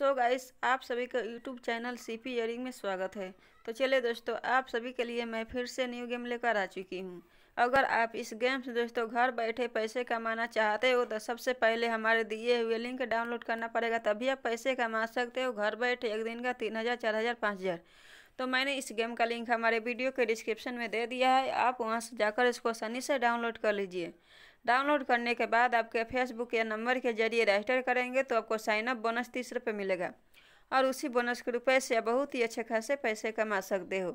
सो so guys आप सभी का YouTube channel C P airing में स्वागत है तो चलिए दोस्तों आप सभी के लिए मैं फिर से न्यू गेम लेकर आ चुकी हूँ अगर आप इस गेम से दोस्तों घर बैठे पैसे कमाना चाहते हो तो सबसे पहले हमारे दिए हुए लिंक डाउनलोड करना पड़ेगा तभी आप पैसे कमा सकते हो घर बैठे एक दिन का तीन हज़ार चार हज़ार पाँच हज़ार तो मैंने इस गेम का लिंक हमारे वीडियो के डिस्क्रिप्शन में दे दिया है आप वहाँ से जाकर इसको आसानी से डाउनलोड कर लीजिए डाउनलोड करने के बाद आपके फेसबुक या नंबर के जरिए रजिस्टर करेंगे तो आपको साइनअप बोनस तीस रुपये मिलेगा और उसी बोनस के रुपये से बहुत ही अच्छे खासे पैसे कमा सकते हो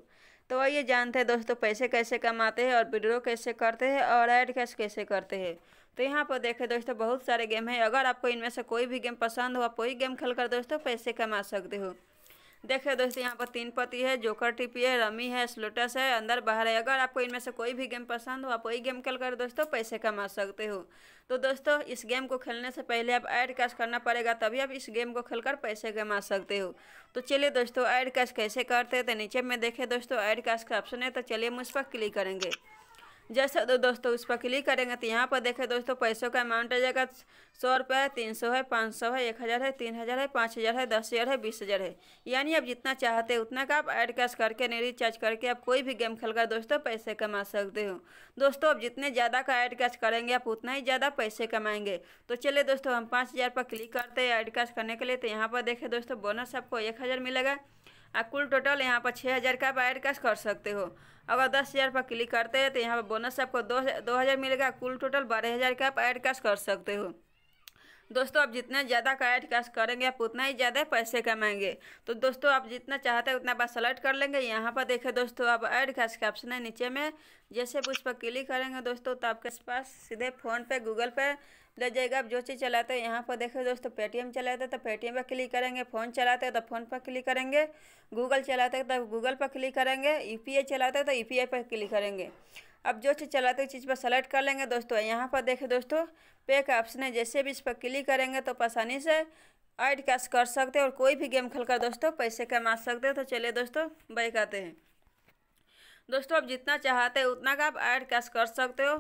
तो आइए जानते हैं दोस्तों पैसे कैसे कमाते हैं और विड्रो कैसे करते हैं और एड कैश कैसे करते हैं तो यहाँ पर देखें दोस्तों बहुत सारे गेम हैं अगर आपको इनमें से कोई भी गेम पसंद हो आप कोई गेम खेल कर दोस्तों पैसे कमा सकते हो देखिए दोस्तों यहाँ पर तीन पति है जोकर टिपी है रमी है स्लोटस है अंदर बाहर है अगर आपको इनमें से कोई भी गेम पसंद हो आप वही गेम खेल कर दोस्तों पैसे कमा सकते हो तो दोस्तों इस गेम को खेलने से पहले आप ऐड कैश करना पड़ेगा तभी आप इस गेम को खेलकर पैसे कमा सकते हो तो चलिए दोस्तों ऐड कैश कैसे करते हैं तो नीचे में देखें दोस्तों ऐड कैश का ऑप्शन है तो चलिए हम उस पर क्लिक करेंगे जैसे दो तो दोस्तों उस पर क्लिक करेंगे तो यहाँ पर देखें दोस्तों पैसों का अमाउंट आ जाएगा सौ रुपये है तीन सौ है पाँच सौ है एक हज़ार है तीन हज़ार है पाँच हज़ार है दस हज़ार है बीस हज़ार है यानी आप जितना चाहते हैं उतना का आप ऐड कैश करके नहीं रिचार्ज करके आप कोई भी गेम खेल कर दोस्तों पैसे कमा सकते हो दोस्तों आप जितने ज़्यादा का ऐड कैश करेंगे आप उतना ही ज़्यादा पैसे कमाएंगे तो चलिए दोस्तों हम पाँच हज़ार पर क्लिक करते हैं ऐड कैश करने के लिए तो यहाँ पर देखें दोस्तों बोनस आपको एक हज़ार मिलेगा आप कुल टोटल यहाँ पर छः हज़ार का आप ऐड कैश कर सकते हो अगर दस हज़ार पर क्लिक करते हैं तो यहाँ पर बोनस आपको दो दो हज़ार मिलेगा कुल टोटल बारह हज़ार का आप ऐड कैश कर सकते हो दोस्तों आप जितना ज़्यादा कार्ड कैश करेंगे आप उतना ही ज़्यादा पैसे कमाएंगे तो दोस्तों आप जितना चाहते हैं उतना बार सेलेक्ट कर लेंगे यहाँ पर देखें दोस्तों आप ऐड कैश का ऑप्शन है नीचे में जैसे आप उस पर क्लिक करेंगे दोस्तों तो आपके पास सीधे फ़ोन पे गूगल पे ले जाएगा आप जो चीज़ चलाते हैं यहाँ पर देखें दोस्तों पेटीएम चलाते हैं तो पेटीएम पर क्लिक करेंगे फ़ोन चलाते हैं तो फ़ोन पर क्लिक करेंगे गूगल चलाते हैं तो गूगल पर क्लिक करेंगे यू e चलाते हैं तो यू e पर क्लिक करेंगे अब जो चीज़ चलाते हुए चीज़ पर सेलेक्ट कर लेंगे दोस्तों यहाँ पर देखें दोस्तों पे का ऑप्शन है जैसे भी इस पर क्लिक करेंगे तो आसानी से ऐड कैश कर सकते हैं और कोई भी गेम खेलकर दोस्तों पैसे कमा सकते हैं तो चलिए दोस्तों बैक आते हैं दोस्तों आप जितना चाहते हैं उतना का आप ऐड कैश कर सकते हो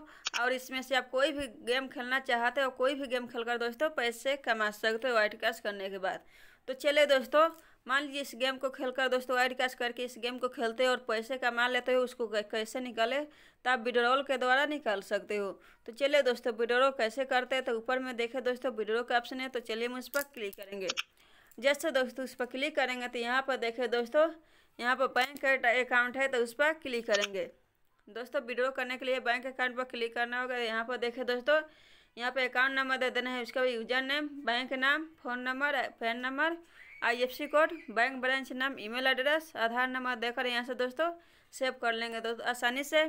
और इसमें से आप कोई भी गेम खेलना चाहते हो कोई भी गेम खेलकर दोस्तों पैसे कमा सकते हो ऐड कैश करने के बाद तो चलिए दोस्तों मान लीजिए इस गेम को खेलकर दोस्तों ऐड कैश करके इस गेम को खेलते हो और पैसे कमा लेते हो उसको कैसे निकाले तो आप विड्रॉल के द्वारा निकाल सकते हो तो चलिए दोस्तों विड्रॉल कैसे करते हैं तो ऊपर में देखें दोस्तों विड्रॉ का ऑप्शन है तो चलिए हम उस पर क्लिक करेंगे जैसे दोस्तों उस पर क्लिक करेंगे तो यहाँ पर देखें दोस्तों यहाँ पर बैंक अकाउंट है तो उस पर क्लिक करेंगे दोस्तों विड्रो करने के लिए बैंक अकाउंट पर क्लिक करना होगा यहाँ पर देखें दोस्तों यहाँ पर अकाउंट नंबर दे देना है उसका यूजर नेम बैंक नाम phone number PAN number IFSC code bank branch नाम ईमेल एड्रेस आधार नंबर देकर यहाँ से दोस्तों सेव कर लेंगे दोस्तों आसानी से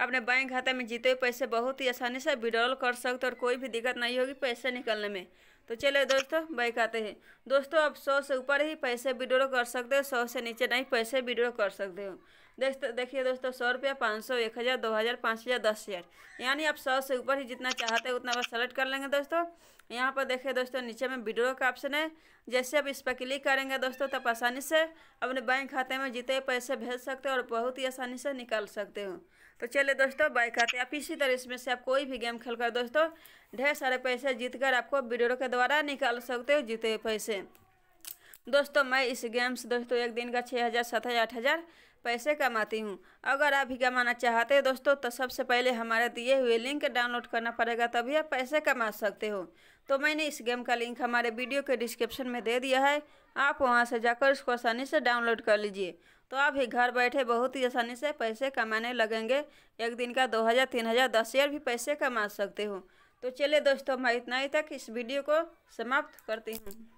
अपने बैंक खाते में जीते हुए पैसे बहुत ही आसानी से विड्रॉल कर सकते और कोई भी दिक्कत नहीं होगी पैसे निकलने में तो चलिए दोस्तों बैंक आते हैं दोस्तों आप सौ से ऊपर ही पैसे विड्रॉ कर सकते हो सौ से नीचे नहीं पैसे विड्रॉ कर सकते हो देखिए दोस्तों सौ रुपया पाँच सौ एक हज़ार दो हज़ार पाँच हज़ार दस हज़ार यानी आप सौ से ऊपर ही जितना चाहते हो उतना बस सेलेक्ट कर लेंगे दोस्तों यहाँ पर देखिए दोस्तों नीचे में विड्रो का ऑप्शन है जैसे आप इस पर क्लिक करेंगे दोस्तों तब आसानी से अपने बैंक खाते में जितने पैसे भेज सकते हो और बहुत ही आसानी से निकाल सकते हो तो चलिए दोस्तों बैंक खाते आप इसी तरह इसमें से आप कोई भी गेम खेल कर दोस्तों ढेर सारे पैसे जीत आपको विड्रो के द्वारा निकाल सकते हो जीते पैसे दोस्तों मैं इस गेम से दोस्तों एक दिन का छः हज़ार सात हज़ार आठ हज़ार पैसे कमाती हूँ अगर आप भी कमाना चाहते हो दोस्तों तो सबसे पहले हमारे दिए हुए लिंक डाउनलोड करना पड़ेगा तभी आप पैसे कमा सकते हो तो मैंने इस गेम का लिंक हमारे वीडियो के डिस्क्रिप्शन में दे दिया है आप वहाँ से जाकर इसको आसानी से डाउनलोड कर लीजिए तो आप ही घर बैठे बहुत ही आसानी से पैसे कमाने लगेंगे एक दिन का दो हज़ार तीन हज़ार दस हज़ार भी पैसे कमा सकते हो तो चलिए दोस्तों मैं इतना ही तक इस वीडियो को समाप्त करती हूँ